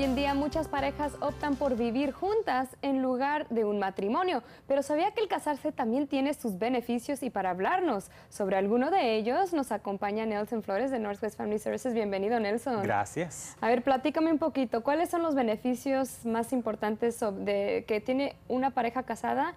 Hoy en día muchas parejas optan por vivir juntas en lugar de un matrimonio, pero sabía que el casarse también tiene sus beneficios y para hablarnos sobre alguno de ellos nos acompaña Nelson Flores de Northwest Family Services. Bienvenido Nelson. Gracias. A ver, platícame un poquito, ¿cuáles son los beneficios más importantes que tiene una pareja casada?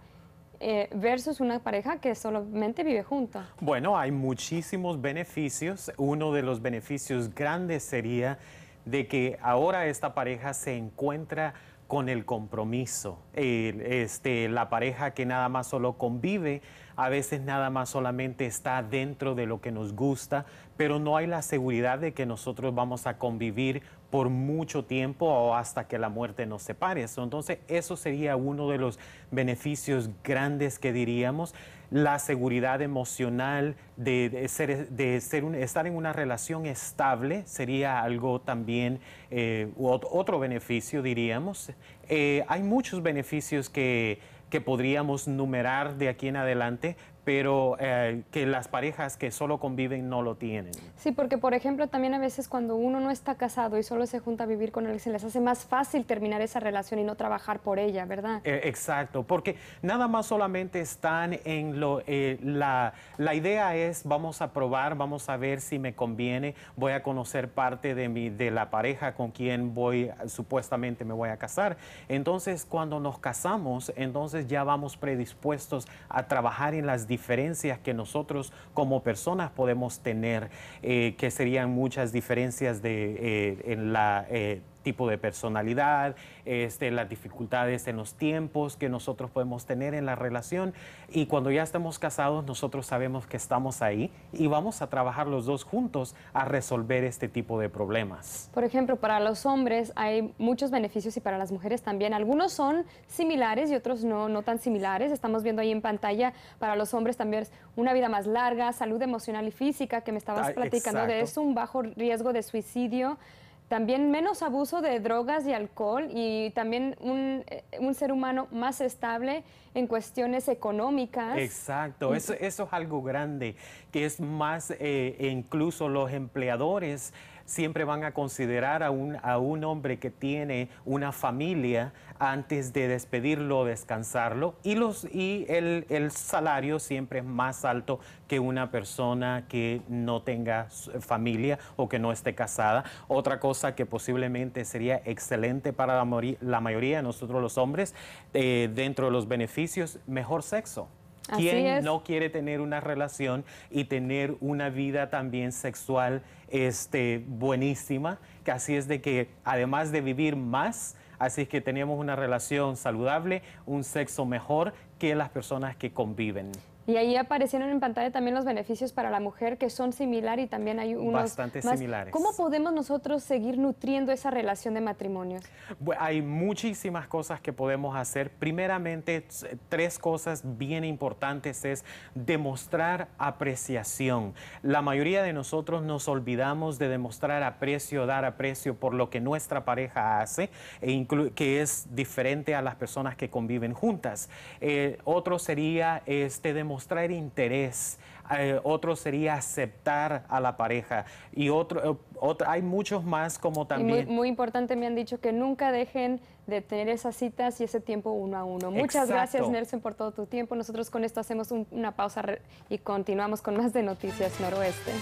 Eh, versus una pareja que solamente vive junto? Bueno, hay muchísimos beneficios. Uno de los beneficios grandes sería de que ahora esta pareja se encuentra con el compromiso, este, la pareja que nada más solo convive a veces nada más solamente está dentro de lo que nos gusta, pero no hay la seguridad de que nosotros vamos a convivir por mucho tiempo o hasta que la muerte nos separe. Entonces, eso sería uno de los beneficios grandes que diríamos, la seguridad emocional de, ser, de ser estar en una relación estable sería algo también, eh, otro beneficio diríamos. Eh, hay muchos beneficios que que podríamos numerar de aquí en adelante pero eh, que las parejas que solo conviven no lo tienen. Sí, porque por ejemplo también a veces cuando uno no está casado y solo se junta a vivir con él, se les hace más fácil terminar esa relación y no trabajar por ella, ¿verdad? Eh, exacto, porque nada más solamente están en lo, eh, la, idea es vamos a probar, vamos a ver si me conviene, voy a conocer parte de, mi, de la pareja con quien voy, supuestamente me voy a casar. Entonces cuando nos casamos, entonces ya vamos predispuestos a trabajar en las diferencias que nosotros como personas podemos tener, eh, que serían muchas diferencias eh, en la eh, tipo de personalidad, este, las dificultades en los tiempos que nosotros podemos tener en la relación. Y cuando ya estamos casados, nosotros sabemos que estamos ahí y vamos a trabajar los dos juntos a resolver este tipo de problemas. Por ejemplo, para los hombres hay muchos beneficios y para las mujeres también. Algunos son similares y otros no, no tan similares. Estamos viendo ahí en pantalla para los hombres también una vida más larga, salud emocional y física, que me estabas platicando de eso, un bajo riesgo de suicidio también menos abuso de drogas y alcohol y también un, eh, ser humano más estable en cuestiones económicas. Exacto, eso, es algo grande, que es más eh, incluso los empleadores siempre van a considerar a un, hombre que tiene una familia antes de despedirlo, o descansarlo, y, el, salario siempre es más alto que una persona que no tenga eh, familia o que no esté casada. Otra cosa que posiblemente sería excelente para la, mayoría de nosotros los hombres, eh, dentro de los beneficios, mejor sexo no quiere tener una relación y tener una vida también sexual este, buenísima? Que así es de que además de vivir más, así es que tenemos una relación saludable, un sexo mejor que las personas que conviven. Y ahí aparecieron en pantalla también los beneficios para la mujer que son similares y también hay unos bastante más. similares. ¿Cómo podemos nosotros seguir nutriendo esa relación de matrimonio? hay muchísimas cosas que podemos hacer. Primeramente, tres cosas bien importantes es demostrar apreciación. La mayoría de nosotros nos olvidamos de demostrar aprecio, dar aprecio por lo que nuestra pareja hace, e que es diferente a las personas que conviven juntas. Eh, otro sería este demostrar mostrar interés, eh, otro sería aceptar a la pareja y otro, eh, hay muchos más como también. muy, importante me han dicho que nunca dejen de tener esas citas y ese tiempo uno a uno. Muchas gracias Nelson por todo tu tiempo. Nosotros con esto hacemos una pausa y continuamos con más de Noticias Noroeste.